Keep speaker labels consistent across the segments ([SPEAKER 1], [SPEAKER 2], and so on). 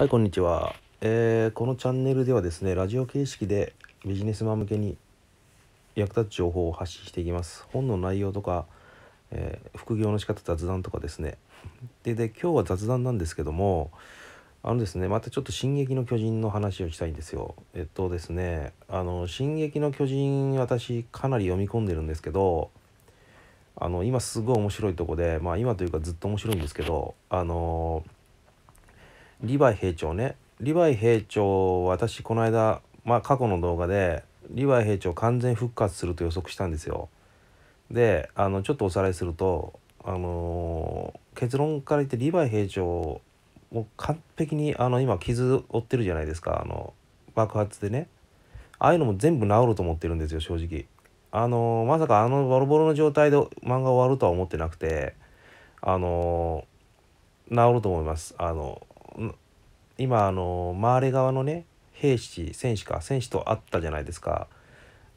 [SPEAKER 1] はいこんにちは、えー、このチャンネルではですねラジオ形式でビジネスマン向けに役立つ情報を発信していきます本の内容とか、えー、副業の仕方雑談とかですねでで今日は雑談なんですけどもあのですねまたちょっと「進撃の巨人」の話をしたいんですよえっとですねあの「進撃の巨人」私かなり読み込んでるんですけどあの今すごい面白いとこでまあ今というかずっと面白いんですけどあのーリヴァイ兵長ねリヴァイ兵長私この間、まあ、過去の動画でリヴァイ兵長完全復活すると予測したんですよ。であのちょっとおさらいすると、あのー、結論から言ってリヴァイ兵長もう完璧にあの今傷負ってるじゃないですかあの爆発でねああいうのも全部治ると思ってるんですよ正直。あのー、まさかあのボロボロの状態で漫画終わるとは思ってなくてあのー、治ると思います。あの今あの周り側のね兵士戦士か戦士と会ったじゃないですか。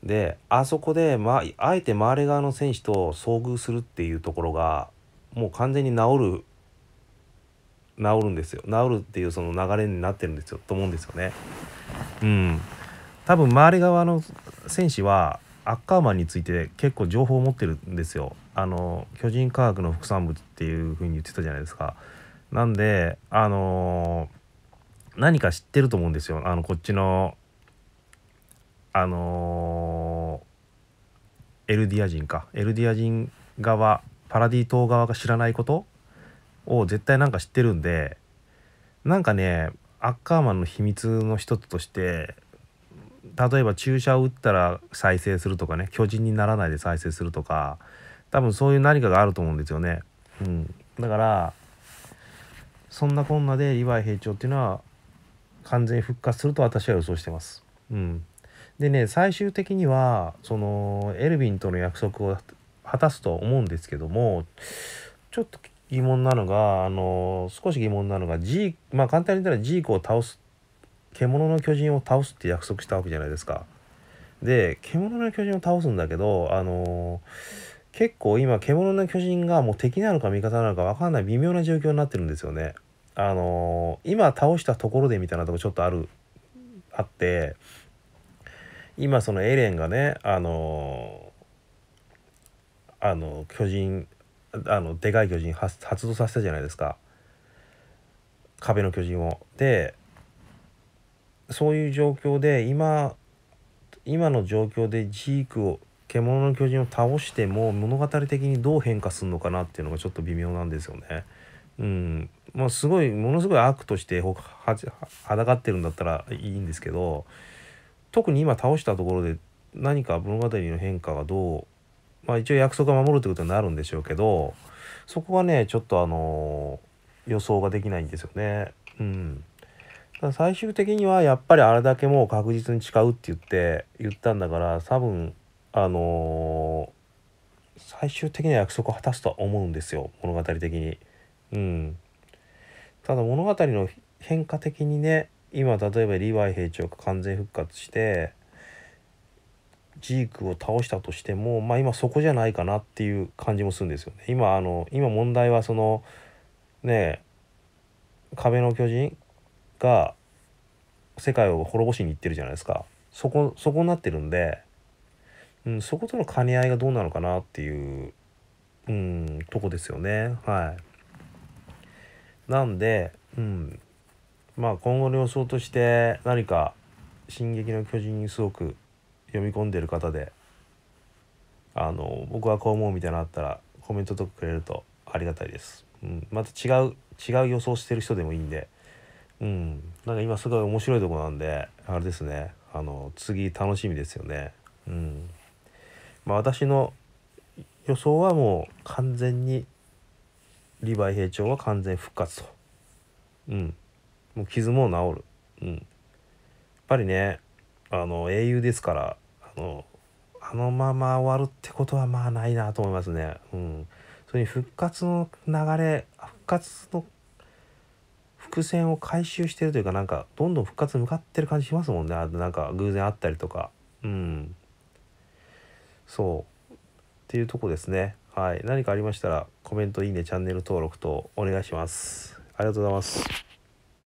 [SPEAKER 1] であそこで、まあ、えて周り側の選手と遭遇するっていうところがもう完全に治る治るんですよ治るっていうその流れになってるんですよと思うんですよね。うん、多分周り側の選手はアッカーマンについて結構情報を持ってるんですよ。あの巨人科学の副産物っていう風に言ってたじゃないですか。なんであのー、何か知ってると思うんですよあのこっちのあのー、エルディア人かエルディア人側パラディ島側が知らないことを絶対なんか知ってるんでなんかねアッカーマンの秘密の一つとして例えば注射を打ったら再生するとかね巨人にならないで再生するとか多分そういう何かがあると思うんですよね。うん、だからそんなこんなでリヴァイ兵長っていうのは完全に復活すると私は予想してます。うん、でね最終的にはそのエルヴィンとの約束を果たすと思うんですけどもちょっと疑問なのがあの少し疑問なのがジーまあ簡単に言ったらジークを倒す獣の巨人を倒すって約束したわけじゃないですか。で獣の巨人を倒すんだけどあのー結構今「獣の巨人」がもう敵なのか味方なのか分かんない微妙な状況になってるんですよね。あのー、今倒したところでみたいなとこちょっとあるあって今そのエレンがねあのー、あの巨人あのでかい巨人発発動させたじゃないですか壁の巨人を。でそういう状況で今今の状況でジークを獣の巨人を倒しても物語的にどう変化するのかなっていうのがちょっと微妙なんですよね。うんまあ、すごいものすごい悪としてははだかってるんだったらいいんですけど特に今倒したところで何か物語の変化がどう、まあ、一応約束が守るってことになるんでしょうけどそこはねちょっとあの予想ができないんですよね。うん、最終的にはやっぱりあれだけもう確実に誓うって言って言ったんだから多分あのー、最終的には約束を果たすとは思うんですよ物語的に。うん、ただ物語の変化的にね今例えばリヴァイ兵長が完全復活してジークを倒したとしても、まあ、今そこじゃないかなっていう感じもするんですよね。今あの今問題はそのね壁の巨人が世界を滅ぼしに行ってるじゃないですかそこそこになってるんでうん、そことの兼ね合いがどうなのかなっていう、うん、とこですよね。はい、なんで、うん、まあ今後の予想として何か「進撃の巨人」にすごく読み込んでる方であの僕はこう思うみたいなのあったらコメントとかくれるとありがたいです。うん、また違う違う予想してる人でもいいんで、うん、なんか今すごい面白いとこなんであれですねあの次楽しみですよね。うんまあ、私の予想はもう完全にリヴァイ兵長は完全復活と。うん。もう傷も治る。うん。やっぱりね、あの、英雄ですから、あの、あのまま終わるってことはまあないなと思いますね。うん。それに復活の流れ、復活の伏線を回収してるというか、なんか、どんどん復活に向かってる感じしますもんね。なんか、偶然あったりとか。うん。そうっていうとこですねはい何かありましたらコメントいいねチャンネル登録とお願いしますありがとうございます